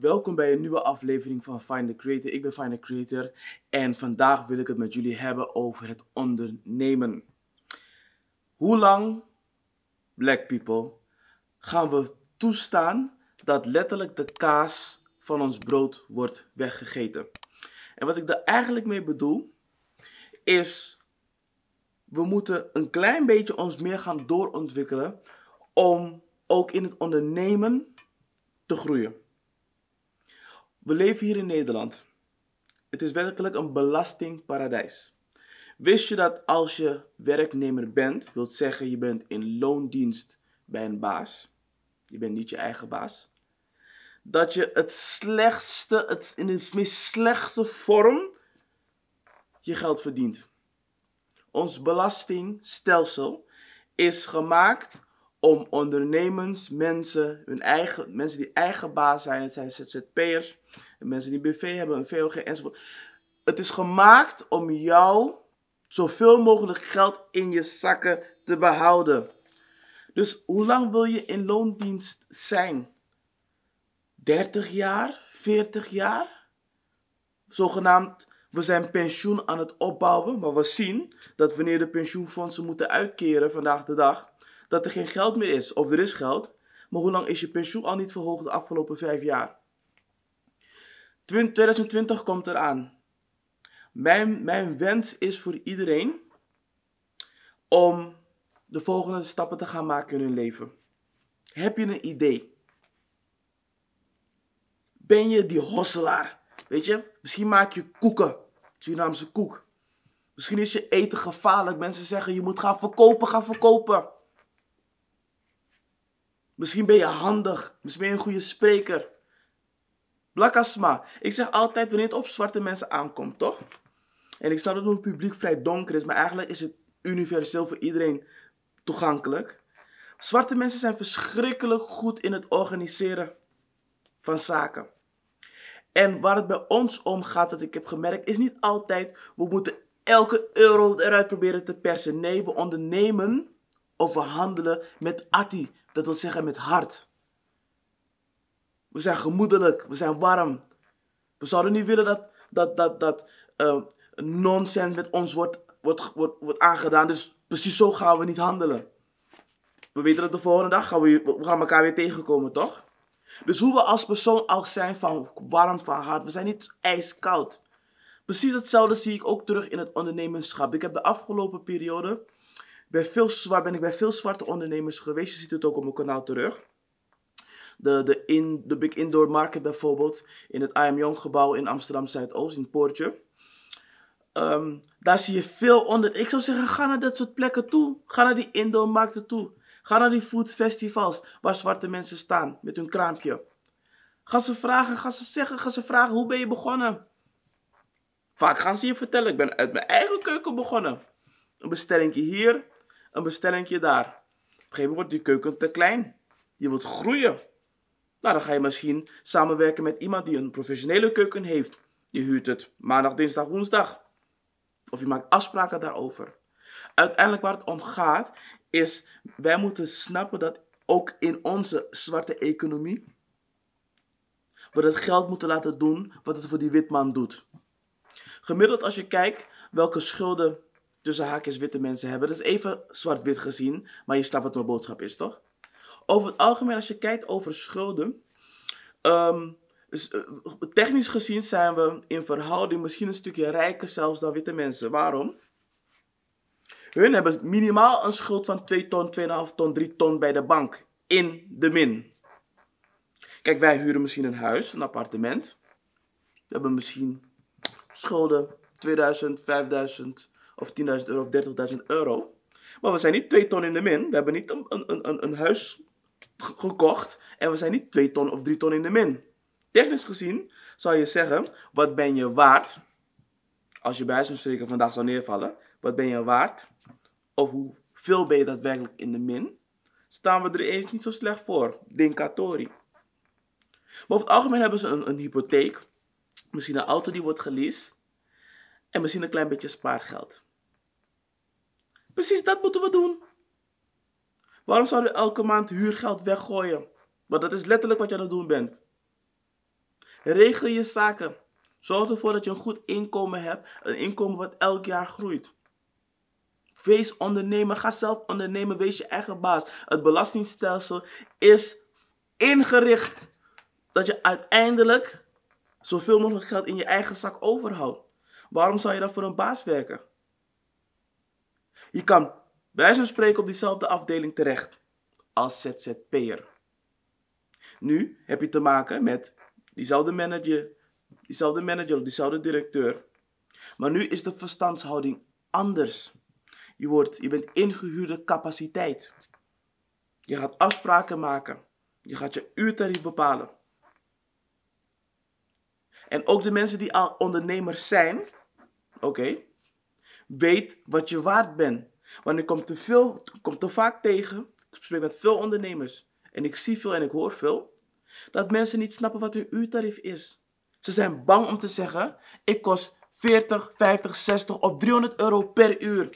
Welkom bij een nieuwe aflevering van Find the Creator. Ik ben Find the Creator en vandaag wil ik het met jullie hebben over het ondernemen. Hoe lang, black people, gaan we toestaan dat letterlijk de kaas van ons brood wordt weggegeten? En wat ik daar eigenlijk mee bedoel, is we moeten een klein beetje ons meer gaan doorontwikkelen om ook in het ondernemen te groeien. We leven hier in Nederland. Het is werkelijk een belastingparadijs. Wist je dat als je werknemer bent, wilt zeggen je bent in loondienst bij een baas, je bent niet je eigen baas, dat je het slechtste, het in de meest slechte vorm je geld verdient. Ons belastingstelsel is gemaakt om ondernemers, mensen, hun eigen, mensen die eigen baas zijn, het zijn ZZP'ers, mensen die BV hebben, een VOG enzovoort. Het is gemaakt om jou zoveel mogelijk geld in je zakken te behouden. Dus hoe lang wil je in loondienst zijn? 30 jaar? 40 jaar? Zogenaamd, we zijn pensioen aan het opbouwen, maar we zien dat wanneer de pensioenfondsen moeten uitkeren vandaag de dag, dat er geen geld meer is of er is geld, maar hoe lang is je pensioen al niet verhoogd de afgelopen vijf jaar? 2020 komt eraan. Mijn, mijn wens is voor iedereen om de volgende stappen te gaan maken in hun leven. Heb je een idee? Ben je die hosselaar? Weet je, misschien maak je koeken, Surinaamse koek. Misschien is je eten gevaarlijk. Mensen zeggen je moet gaan verkopen, gaan verkopen. Misschien ben je handig. Misschien ben je een goede spreker. Blakasma. Ik zeg altijd wanneer het op zwarte mensen aankomt, toch? En ik snap dat mijn publiek vrij donker is, maar eigenlijk is het universeel voor iedereen toegankelijk. Zwarte mensen zijn verschrikkelijk goed in het organiseren van zaken. En waar het bij ons om gaat, dat ik heb gemerkt, is niet altijd we moeten elke euro eruit proberen te persen. Nee, we ondernemen of we handelen met Atti. Dat wil zeggen met hart. We zijn gemoedelijk, we zijn warm. We zouden niet willen dat, dat, dat, dat ehm, nonsens met ons wordt, wordt, wordt, wordt aangedaan. Dus precies zo gaan we niet handelen. We weten dat de volgende dag gaan we, we gaan elkaar weer tegenkomen, toch? Dus hoe we als persoon al zijn van warm van hart, we zijn niet ijskoud. Precies hetzelfde zie ik ook terug in het ondernemerschap. Ik heb de afgelopen periode bij veel, waar ben ik bij veel zwarte ondernemers geweest. Je ziet het ook op mijn kanaal terug. De, de, in, de Big Indoor Market bijvoorbeeld. In het IM Young gebouw in Amsterdam Zuidoost, in het Poortje. Ehm, daar zie je veel onder. Ik zou zeggen, ga naar dat soort plekken toe. Ga naar die indoor markten toe. Ga naar die food festivals waar zwarte mensen staan met hun kraampje. Ga ze vragen, ga ze zeggen, ga ze vragen hoe ben je begonnen. Vaak gaan ze je vertellen, ik ben uit mijn eigen keuken begonnen. Een bestellingje hier, een bestellingje daar. Op een gegeven moment wordt die keuken te klein. Je wilt groeien. Nou, dan ga je misschien samenwerken met iemand die een professionele keuken heeft. Je huurt het maandag, dinsdag, woensdag. Of je maakt afspraken daarover. Uiteindelijk waar het om gaat, is wij moeten snappen dat ook in onze zwarte economie we het geld moeten laten doen wat het voor die witman doet. Gemiddeld als je kijkt welke schulden tussen haakjes witte mensen hebben. Dat is even zwart-wit gezien, maar je snapt wat mijn boodschap is, toch? Over het algemeen, als je kijkt over schulden. Ehm, dus, eh, technisch gezien zijn we in verhouding misschien een stukje rijker zelfs dan witte mensen. Waarom? Hun hebben minimaal een schuld van 2 ton, 2,5 ton, 3 ton bij de bank. In de min. Kijk, wij huren misschien een huis, een appartement. We hebben misschien schulden 2000, 5000, of 10.000 euro of 30.000 euro. Maar we zijn niet twee ton in de min. We hebben niet een, een, een, een huis gekocht en we zijn niet twee ton of drie ton in de min. Technisch gezien zou je zeggen, wat ben je waard? Als je bij zo'n streken vandaag zou neervallen, wat ben je waard? Of hoeveel ben je daadwerkelijk in de min? Staan we er eens niet zo slecht voor. Dinkatori. Maar over het algemeen hebben ze een, een hypotheek. Misschien een auto die wordt geleased. En misschien een klein beetje spaargeld. Precies dat moeten we doen. Waarom zouden we elke maand huurgeld weggooien? Want dat is letterlijk wat je aan het doen bent. Regel je zaken. Zorg ervoor dat je een goed inkomen hebt. Een inkomen wat elk jaar groeit. Wees ondernemer. Ga zelf ondernemen. Wees je eigen baas. Het belastingstelsel is ingericht dat je uiteindelijk zoveel mogelijk geld in je eigen zak overhoudt. Waarom zou je dan voor een baas werken? Je kan bij zo'n spreken op diezelfde afdeling terecht als ZZP'er. Nu heb je te maken met diezelfde manager, diezelfde manager of diezelfde directeur. Maar nu is de verstandshouding anders. Je, wordt, je bent ingehuurde capaciteit. Je gaat afspraken maken. Je gaat je uurtarief bepalen. En ook de mensen die al ondernemers zijn, oké, Weet wat je waard bent. Want ik kom te, veel, kom te vaak tegen, ik spreek met veel ondernemers en ik zie veel en ik hoor veel, dat mensen niet snappen wat hun uurtarief is. Ze zijn bang om te zeggen, ik kost 40, 50, 60 of 300 euro per uur.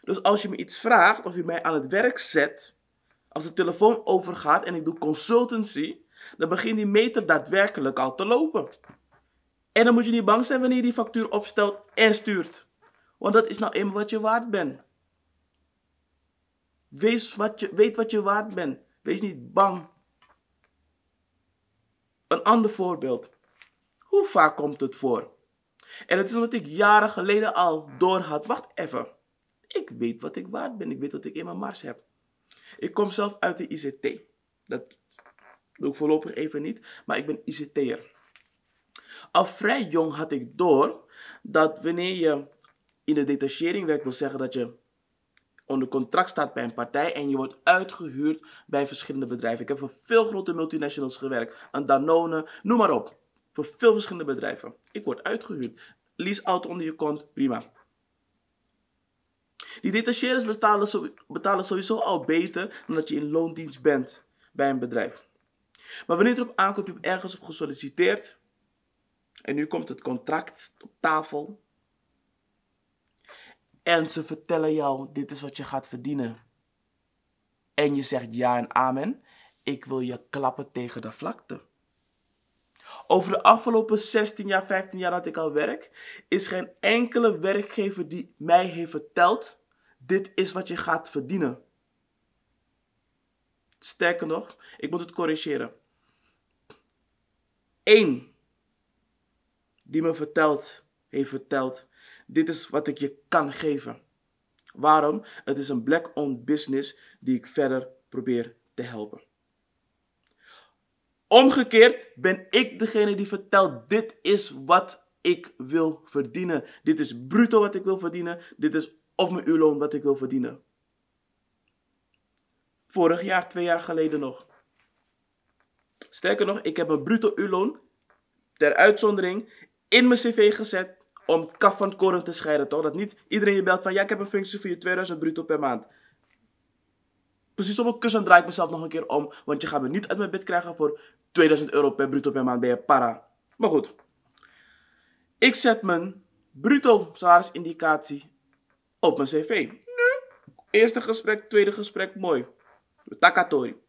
Dus als je me iets vraagt of je mij aan het werk zet, als de telefoon overgaat en ik doe consultancy, dan begint die meter daadwerkelijk al te lopen. En dan moet je niet bang zijn wanneer je die factuur opstelt en stuurt. Want dat is nou eenmaal wat je waard bent. Wees wat je, weet wat je waard bent. Wees niet bang. Een ander voorbeeld. Hoe vaak komt het voor? En het is omdat ik jaren geleden al door had. Wacht even. Ik weet wat ik waard ben. Ik weet dat ik in mijn mars heb. Ik kom zelf uit de ICT. Dat doe ik voorlopig even niet. Maar ik ben ICT'er. Al vrij jong had ik door dat wanneer je in de detachering werk wil zeggen dat je onder contract staat bij een partij en je wordt uitgehuurd bij verschillende bedrijven. Ik heb voor veel grote multinationals gewerkt, aan Danone, noem maar op. Voor veel verschillende bedrijven. Ik word uitgehuurd. Lease auto onder je kont, prima. Die detacheerders betalen, sowieso al beter dan dat je in loondienst bent bij een bedrijf. Maar wanneer het erop aankomt, je hebt ergens op gesolliciteerd. En nu komt het contract op tafel. En ze vertellen jou, dit is wat je gaat verdienen. En je zegt ja en amen. Ik wil je klappen tegen de vlakte. Over de afgelopen 16 jaar, 15 jaar dat ik al werk, is geen enkele werkgever die mij heeft verteld: dit is wat je gaat verdienen. Sterker nog, ik moet het corrigeren. Eén die me vertelt, heeft verteld: dit is wat ik je kan geven. Waarom? Het is een black-owned business die ik verder probeer te helpen. Omgekeerd ben ik degene die vertelt: dit is wat ik wil verdienen. Dit is bruto wat ik wil verdienen. Dit is of mijn uurloon wat ik wil verdienen. Vorig jaar, twee jaar geleden nog. Sterker nog, ik heb mijn bruto uurloon ter uitzondering in mijn cv gezet om kaf van koren te scheiden, toch? Dat niet iedereen je belt van, ja, ik heb een functie voor je 2000 bruto per maand. Precies op een kussen draai ik mezelf nog een keer om, want je gaat me niet uit mijn bid krijgen voor 2000 euro per bruto per maand bij je para. Maar goed, ik zet mijn bruto salarisindicatie op mijn cv. Eerste gesprek, tweede gesprek, mooi. Takatori.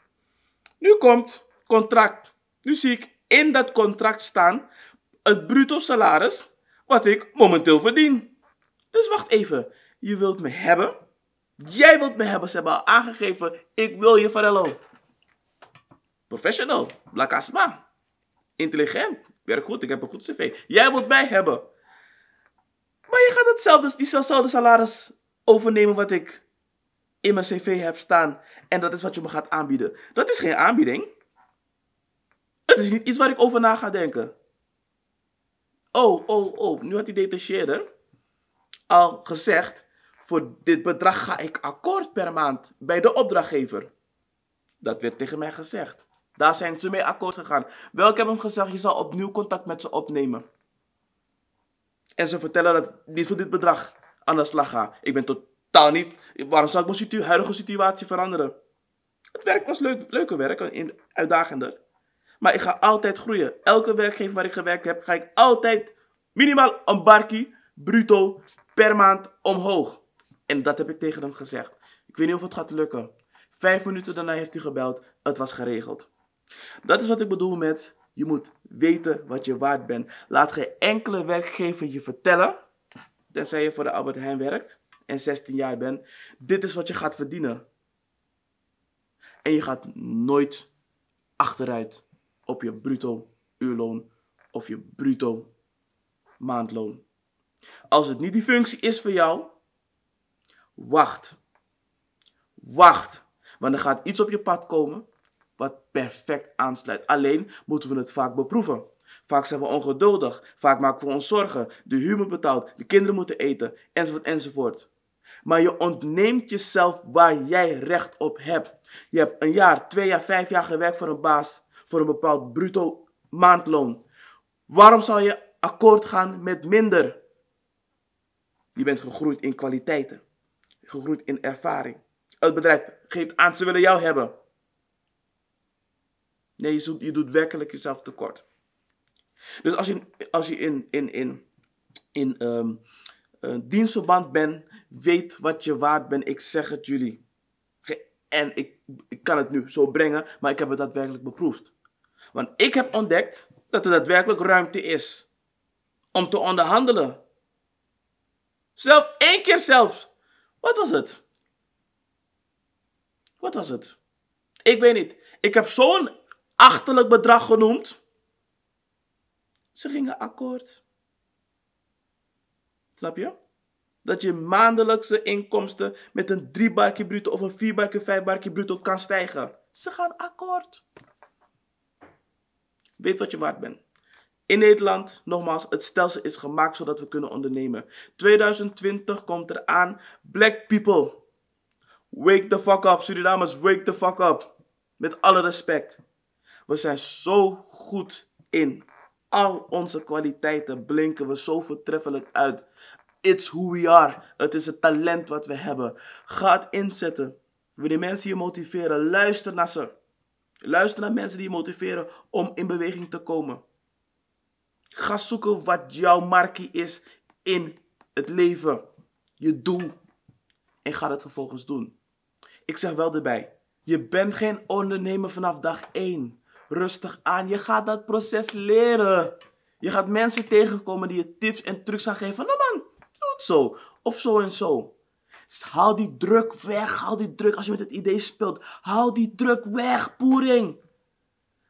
Nu komt contract. Nu zie ik in dat contract staan het bruto salaris wat ik momenteel verdien. Dus wacht even, je wilt me hebben? Jij wilt me hebben, ze hebben al aangegeven, ik wil je Farello. Professional, La Intelligent, werk goed, ik heb een goed cv. Jij wilt mij hebben. Maar je gaat hetzelfde, diezelfde salaris overnemen wat ik in mijn cv heb staan. En dat is wat je me gaat aanbieden. Dat is geen aanbieding. Het is niet iets waar ik over na ga denken. Oh, oh, oh, nu had die detacheerder al gezegd: voor dit bedrag ga ik akkoord per maand bij de opdrachtgever. Dat werd tegen mij gezegd. Daar zijn ze mee akkoord gegaan. Wel, ik heb hem gezegd: je zal opnieuw contact met ze opnemen. En ze vertellen dat ik niet voor dit bedrag aan de slag ga. Ik ben totaal niet. Waarom zou ik mijn situ huidige situatie veranderen? Het werk was leuk, leuke werk, uitdagender. Maar ik ga altijd groeien. Elke werkgever waar ik gewerkt heb, ga ik altijd minimaal een barkie bruto per maand omhoog. En dat heb ik tegen hem gezegd. Ik weet niet of het gaat lukken. Vijf minuten daarna heeft hij gebeld. Het was geregeld. Dat is wat ik bedoel met je moet weten wat je waard bent. Laat geen enkele werkgever je vertellen, tenzij je voor de Albert Heijn werkt en 16 jaar bent, dit is wat je gaat verdienen. En je gaat nooit achteruit op je bruto uurloon of je bruto maandloon. Als het niet die functie is voor jou, wacht. Wacht. Want er gaat iets op je pad komen wat perfect aansluit. Alleen moeten we het vaak beproeven. Vaak zijn we ongeduldig. Vaak maken we ons zorgen. De huur moet betaald. De kinderen moeten eten. Enzovoort, enzovoort. Maar je ontneemt jezelf waar jij recht op hebt. Je hebt een jaar, twee jaar, vijf jaar gewerkt voor een baas voor een bepaald bruto maandloon. Waarom zou je akkoord gaan met minder? Je bent gegroeid in kwaliteiten, gegroeid in ervaring. Het bedrijf geeft aan, ze willen jou hebben. Nee, je, je doet werkelijk jezelf tekort. Dus als je, als je in, in, in, in ehm, dienstverband bent, weet wat je waard bent. Ik zeg het jullie. En ik, ik kan het nu zo brengen, maar ik heb het daadwerkelijk beproefd. Want ik heb ontdekt dat er daadwerkelijk ruimte is om te onderhandelen. Zelf één keer zelfs. Wat was het? Wat was het? Ik weet niet. Ik heb zo'n achterlijk bedrag genoemd. Ze gingen akkoord. Snap je? Dat je maandelijkse inkomsten met een 3 barkje bruto of een 4 barkje, 5 barkje bruto kan stijgen. Ze gaan akkoord. Weet wat je waard bent. In Nederland, nogmaals, het stelsel is gemaakt zodat we kunnen ondernemen. 2020 komt eraan. Black people, wake the fuck up. Surinamers, wake the fuck up. Met alle respect. We zijn zo goed in al onze kwaliteiten blinken we zo voortreffelijk uit. It's who we are. Het is het talent wat we hebben. Ga het inzetten. Wil die mensen je motiveren? Luister naar ze. Luister naar mensen die je motiveren om in beweging te komen. Ga zoeken wat jouw markie is in het leven. Je doel. En ga dat vervolgens doen. Ik zeg wel erbij. Je bent geen ondernemer vanaf dag 1. Rustig aan. Je gaat dat proces leren. Je gaat mensen tegenkomen die je tips en trucs gaan geven. nou man, doe het zo. Of zo en zo haal die druk weg, haal die druk als je met het idee speelt. Haal die druk weg, poering.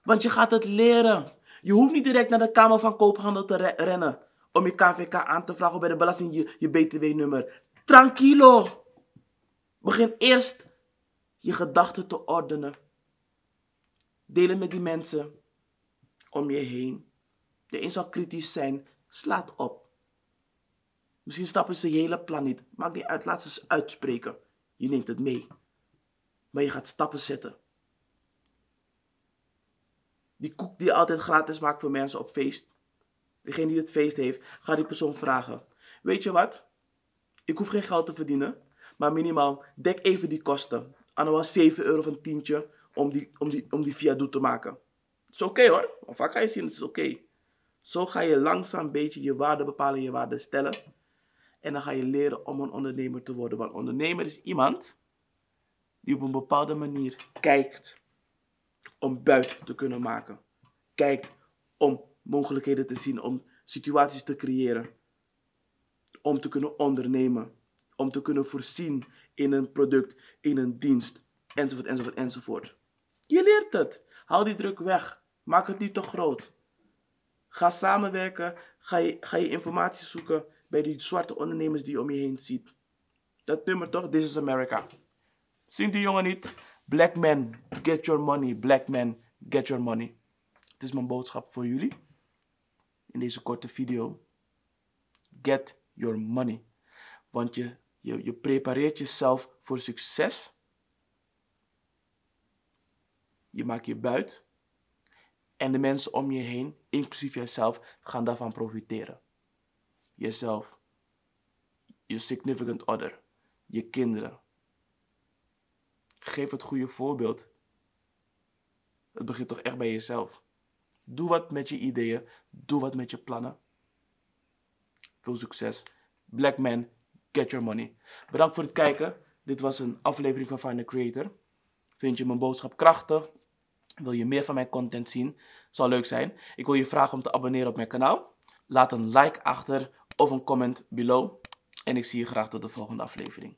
Want je gaat het leren. Je hoeft niet direct naar de Kamer van Koophandel te rennen om je KVK aan te vragen bij de belasting je, BTW-nummer. Tranquilo. Begin eerst je gedachten te ordenen. Deel met die mensen om je heen. De een zal kritisch zijn. Slaat op. Misschien stappen ze je hele plan niet. Maakt niet uit, laat ze eens uitspreken. Je neemt het mee. Maar je gaat stappen zetten. Die koek die altijd gratis maakt voor mensen op feest. Degene die het feest heeft, ga die persoon vragen. Weet je wat? Ik hoef geen geld te verdienen. Maar minimaal, dek even die kosten. Anno was 7 euro van tientje om die, om die, om die viaduct te maken. Het is oké hoor. Want vaak ga je zien, het is oké. Zo ga je langzaam een beetje je waarde bepalen, je waarde stellen. En dan ga je leren om een ondernemer te worden. Want ondernemer is iemand die op een bepaalde manier kijkt om buiten te kunnen maken. Kijkt om mogelijkheden te zien, om situaties te creëren. Om te kunnen ondernemen. Om te kunnen voorzien in een product, in een dienst, enzovoort, enzovoort, enzovoort. Je leert het. Haal die druk weg. Maak het niet te groot. Ga samenwerken. Ga je, ga je informatie zoeken bij die zwarte ondernemers die je om je heen ziet. Dat nummer toch? This is America. Zien die jongen niet? Black men get your money. Black men get your money. Het is mijn boodschap voor jullie in deze korte video. Get your money. Want je, je, je prepareert jezelf voor succes. Je maakt je buit. En de mensen om je heen, inclusief jijzelf, gaan daarvan profiteren jezelf, je significant other, je kinderen. Geef het goede voorbeeld. Het begint toch echt bij jezelf. Doe wat met je ideeën, doe wat met je plannen. Veel succes. Black man, get your money. Bedankt voor het kijken. Dit was een aflevering van Find the Creator. Vind je mijn boodschap krachtig? Wil je meer van mijn content zien? Zal leuk zijn. Ik wil je vragen om te abonneren op mijn kanaal. Laat een like achter of een comment below. En ik zie je graag tot de volgende aflevering.